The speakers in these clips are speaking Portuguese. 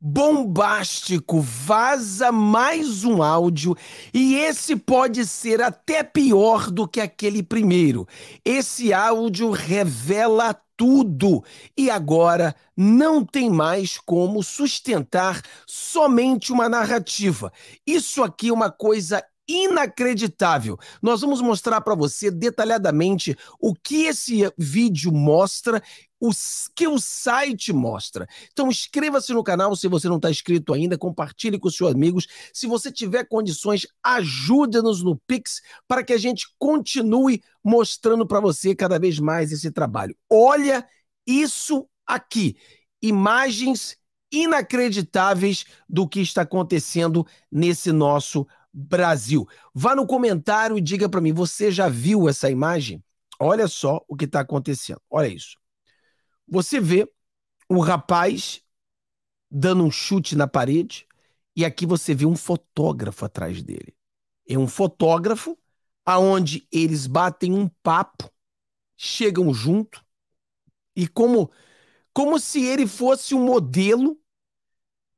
bombástico, vaza mais um áudio e esse pode ser até pior do que aquele primeiro. Esse áudio revela tudo e agora não tem mais como sustentar somente uma narrativa. Isso aqui é uma coisa inacreditável. Nós vamos mostrar para você detalhadamente o que esse vídeo mostra o que o site mostra. Então inscreva-se no canal se você não está inscrito ainda, compartilhe com seus amigos. Se você tiver condições, ajuda-nos no Pix para que a gente continue mostrando para você cada vez mais esse trabalho. Olha isso aqui, imagens inacreditáveis do que está acontecendo nesse nosso Brasil. Vá no comentário e diga para mim, você já viu essa imagem? Olha só o que está acontecendo. Olha isso. Você vê o rapaz dando um chute na parede e aqui você vê um fotógrafo atrás dele. É um fotógrafo aonde eles batem um papo, chegam junto e como como se ele fosse um modelo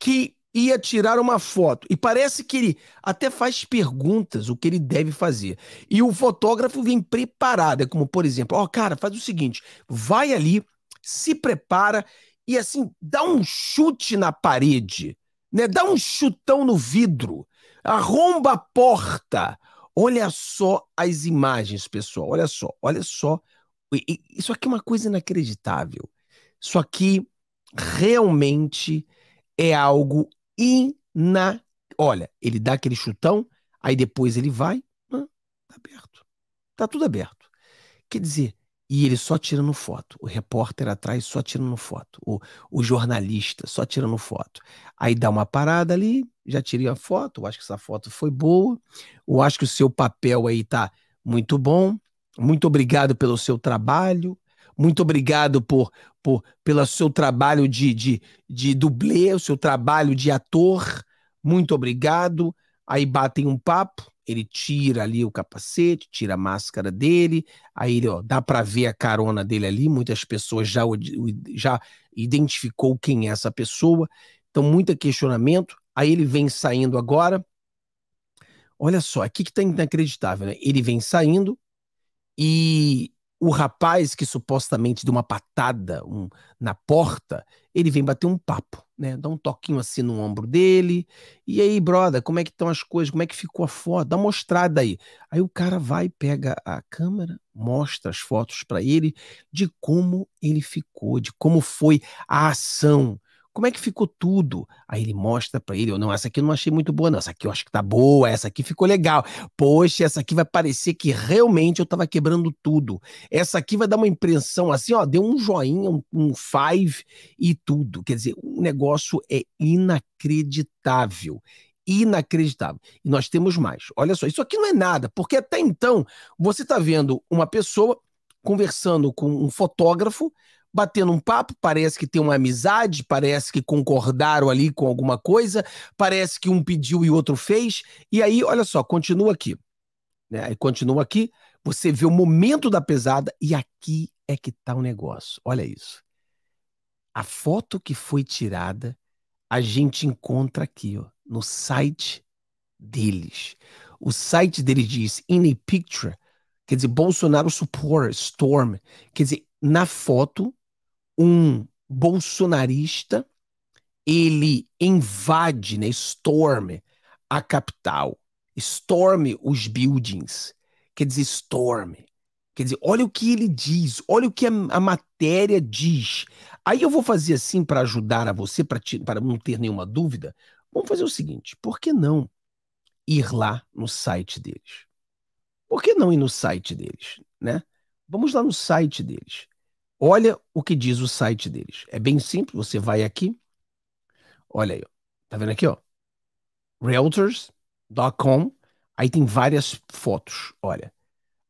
que ia tirar uma foto. E parece que ele até faz perguntas o que ele deve fazer. E o fotógrafo vem preparado, é como por exemplo, ó, oh, cara, faz o seguinte, vai ali se prepara e assim dá um chute na parede, né? Dá um chutão no vidro, arromba a porta. Olha só as imagens, pessoal. Olha só, olha só. Isso aqui é uma coisa inacreditável. Isso aqui realmente é algo ina. Olha, ele dá aquele chutão, aí depois ele vai, tá aberto. Tá tudo aberto. Quer dizer, e ele só tirando foto. O repórter atrás só tirando foto. O, o jornalista só tirando foto. Aí dá uma parada ali, já tirei a foto, eu acho que essa foto foi boa. Eu acho que o seu papel aí tá muito bom. Muito obrigado pelo seu trabalho. Muito obrigado por, por pelo seu trabalho de, de, de dublê, o seu trabalho de ator. Muito obrigado. Aí batem um papo ele tira ali o capacete, tira a máscara dele, aí ele, ó, dá para ver a carona dele ali, muitas pessoas já, já identificou quem é essa pessoa, então muito questionamento, aí ele vem saindo agora, olha só, aqui que tá inacreditável, né? ele vem saindo e o rapaz que supostamente deu uma patada um, na porta, ele vem bater um papo, né? Dá um toquinho assim no ombro dele. E aí, brother, como é que estão as coisas? Como é que ficou a foto? Dá uma mostrada aí. Aí o cara vai, pega a câmera, mostra as fotos para ele de como ele ficou, de como foi a ação como é que ficou tudo? Aí ele mostra para ele, ou oh, não, essa aqui eu não achei muito boa, não, essa aqui eu acho que tá boa, essa aqui ficou legal. Poxa, essa aqui vai parecer que realmente eu tava quebrando tudo. Essa aqui vai dar uma impressão assim, ó, deu um joinha, um, um five e tudo. Quer dizer, o negócio é inacreditável. Inacreditável. E nós temos mais. Olha só, isso aqui não é nada, porque até então você tá vendo uma pessoa conversando com um fotógrafo batendo um papo, parece que tem uma amizade, parece que concordaram ali com alguma coisa, parece que um pediu e o outro fez. E aí, olha só, continua aqui. Né? Continua aqui, você vê o momento da pesada e aqui é que tá o negócio. Olha isso. A foto que foi tirada, a gente encontra aqui, ó, no site deles. O site deles diz in a picture, quer dizer, Bolsonaro support storm, quer dizer, na foto um bolsonarista, ele invade, né, storm a capital, storm os buildings, quer dizer storm, quer dizer, olha o que ele diz, olha o que a, a matéria diz. Aí eu vou fazer assim para ajudar a você, para não ter nenhuma dúvida, vamos fazer o seguinte, por que não ir lá no site deles? Por que não ir no site deles, né? Vamos lá no site deles. Olha o que diz o site deles. É bem simples, você vai aqui. Olha aí, ó. tá vendo aqui, ó? Realtors.com. Aí tem várias fotos, olha.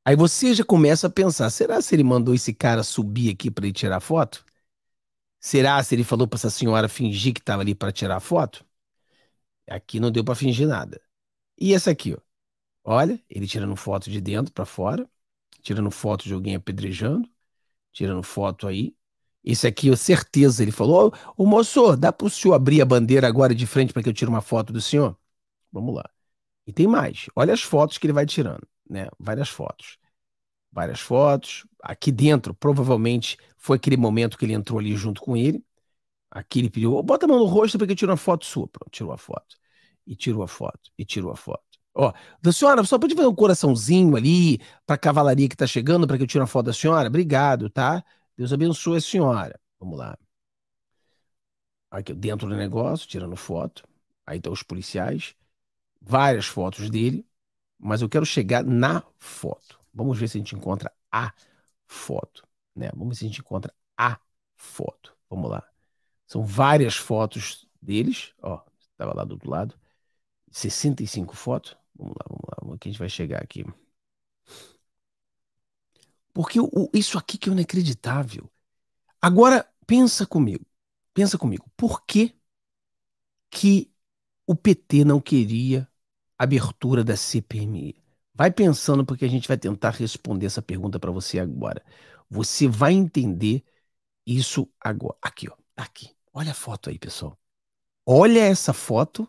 Aí você já começa a pensar, será se ele mandou esse cara subir aqui para ele tirar foto? Será se ele falou para essa senhora fingir que estava ali para tirar foto? Aqui não deu para fingir nada. E essa aqui, ó. Olha, ele tirando foto de dentro para fora, tirando foto de alguém apedrejando tirando foto aí. Esse aqui, eu certeza, ele falou: Ô moço, dá para o senhor abrir a bandeira agora de frente para que eu tire uma foto do senhor? Vamos lá. E tem mais. Olha as fotos que ele vai tirando, né? Várias fotos. Várias fotos. Aqui dentro, provavelmente, foi aquele momento que ele entrou ali junto com ele. Aqui ele pediu: oh, bota a mão no rosto para que eu tire uma foto sua. Pronto, tirou a foto. E tirou a foto. E tirou a foto. Ó, da senhora, só pode fazer um coraçãozinho ali para a cavalaria que está chegando, para que eu tire uma foto da senhora? Obrigado, tá? Deus abençoe a senhora. Vamos lá. Aqui dentro do negócio, tirando foto. Aí estão tá os policiais. Várias fotos dele. Mas eu quero chegar na foto. Vamos ver se a gente encontra a foto. Né? Vamos ver se a gente encontra a foto. Vamos lá. São várias fotos deles. Ó, estava lá do outro lado. 65 fotos. Vamos lá, vamos lá, vamos que a gente vai chegar aqui. Porque o, isso aqui que é inacreditável. Agora, pensa comigo. Pensa comigo. Por que, que o PT não queria abertura da CPMI? Vai pensando porque a gente vai tentar responder essa pergunta para você agora. Você vai entender isso agora. Aqui, ó. Aqui. Olha a foto aí, pessoal. Olha essa foto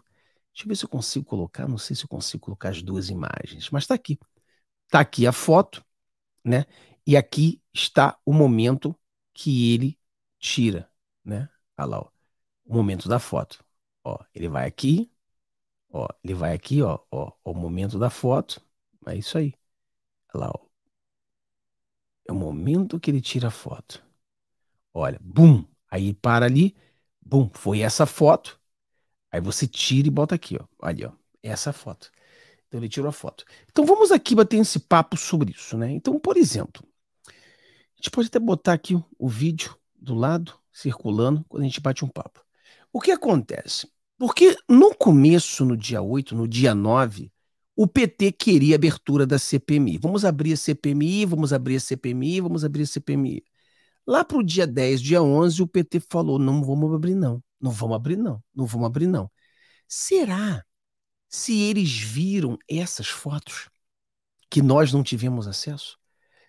Deixa eu ver se eu consigo colocar, não sei se eu consigo colocar as duas imagens, mas está aqui. Está aqui a foto, né? E aqui está o momento que ele tira, né? Olha lá, ó. o momento da foto. Ó, ele vai aqui, ó, ele vai aqui, ó, ó, o momento da foto. É isso aí. Olha lá, ó. É o momento que ele tira a foto. Olha, bum, aí para ali, bum, foi essa foto Aí você tira e bota aqui, ó. Ali, ó. Essa foto. Então ele tirou a foto. Então vamos aqui bater esse papo sobre isso, né? Então, por exemplo, a gente pode até botar aqui o vídeo do lado, circulando, quando a gente bate um papo. O que acontece? Porque no começo, no dia 8, no dia 9, o PT queria abertura da CPMI. Vamos abrir a CPMI, vamos abrir a CPMI, vamos abrir a CPMI. Lá para o dia 10, dia 11, o PT falou: não vamos abrir, não. Não vamos abrir, não. Não vamos abrir, não. Será se eles viram essas fotos que nós não tivemos acesso?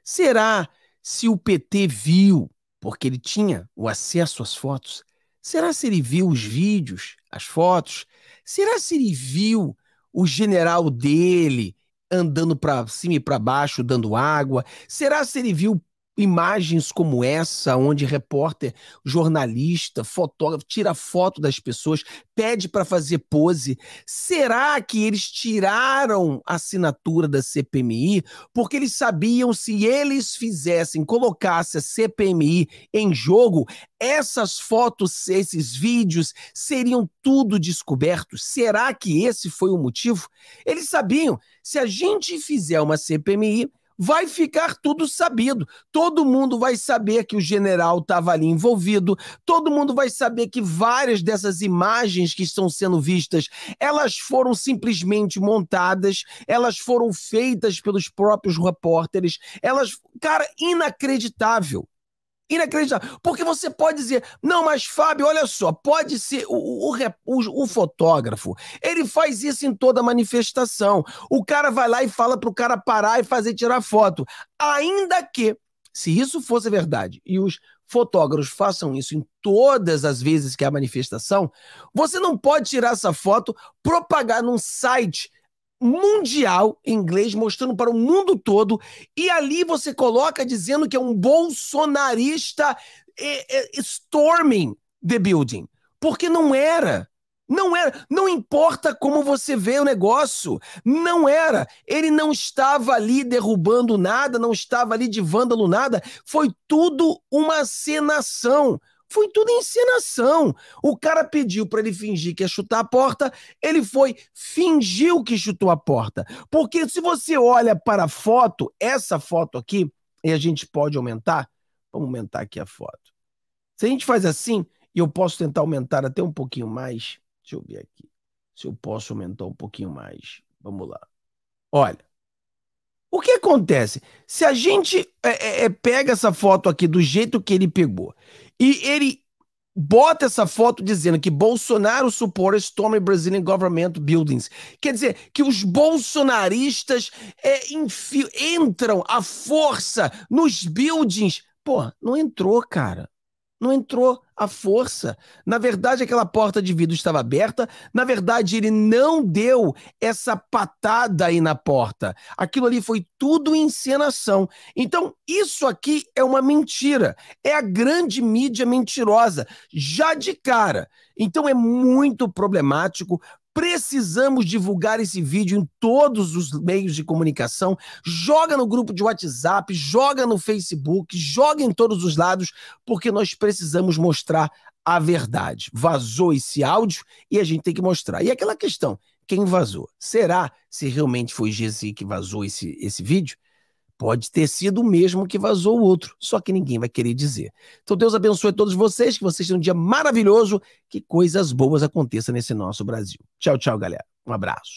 Será se o PT viu, porque ele tinha o acesso às fotos? Será se ele viu os vídeos, as fotos? Será se ele viu o general dele andando para cima e para baixo, dando água? Será se ele viu imagens como essa, onde repórter, jornalista, fotógrafo tira foto das pessoas, pede para fazer pose. Será que eles tiraram a assinatura da CPMI porque eles sabiam se eles fizessem, colocassem a CPMI em jogo, essas fotos, esses vídeos seriam tudo descobertos? Será que esse foi o motivo? Eles sabiam, se a gente fizer uma CPMI, vai ficar tudo sabido. Todo mundo vai saber que o general estava ali envolvido, todo mundo vai saber que várias dessas imagens que estão sendo vistas, elas foram simplesmente montadas, elas foram feitas pelos próprios repórteres, elas, cara, inacreditável. Inacreditável. Porque você pode dizer, não, mas Fábio, olha só, pode ser o, o, o, o, fotógrafo. Ele faz isso em toda manifestação. O cara vai lá e fala pro cara parar e fazer tirar foto. Ainda que, se isso fosse verdade, e os fotógrafos façam isso em todas as vezes que há manifestação, você não pode tirar essa foto, propagar num site mundial em inglês, mostrando para o mundo todo, e ali você coloca dizendo que é um bolsonarista é, é, storming the building. Porque não era. Não era. Não importa como você vê o negócio. Não era. Ele não estava ali derrubando nada, não estava ali de vândalo nada. Foi tudo uma cenação. Foi tudo encenação. O cara pediu para ele fingir que ia chutar a porta, ele foi, fingiu que chutou a porta. Porque se você olha para a foto, essa foto aqui, e a gente pode aumentar, vamos aumentar aqui a foto. Se a gente faz assim, e eu posso tentar aumentar até um pouquinho mais, deixa eu ver aqui, se eu posso aumentar um pouquinho mais. Vamos lá. Olha, o que acontece? Se a gente é, é, é, pega essa foto aqui do jeito que ele pegou e ele bota essa foto dizendo que Bolsonaro supports stormy Brazilian government buildings, quer dizer que os bolsonaristas é, entram à força nos buildings. Pô, não entrou, cara. Não entrou a força. Na verdade, aquela porta de vidro estava aberta. Na verdade, ele não deu essa patada aí na porta. Aquilo ali foi tudo encenação. Então, isso aqui é uma mentira. É a grande mídia mentirosa, já de cara. Então, é muito problemático, Precisamos divulgar esse vídeo em todos os meios de comunicação. Joga no grupo de WhatsApp, joga no Facebook, joga em todos os lados, porque nós precisamos mostrar a verdade. Vazou esse áudio e a gente tem que mostrar. E aquela questão: quem vazou? Será se realmente foi Gessi que vazou esse, esse vídeo? Pode ter sido o mesmo que vazou o outro, só que ninguém vai querer dizer. Então Deus abençoe todos vocês, que vocês tenham um dia maravilhoso, que coisas boas aconteçam nesse nosso Brasil. Tchau, tchau, galera. Um abraço.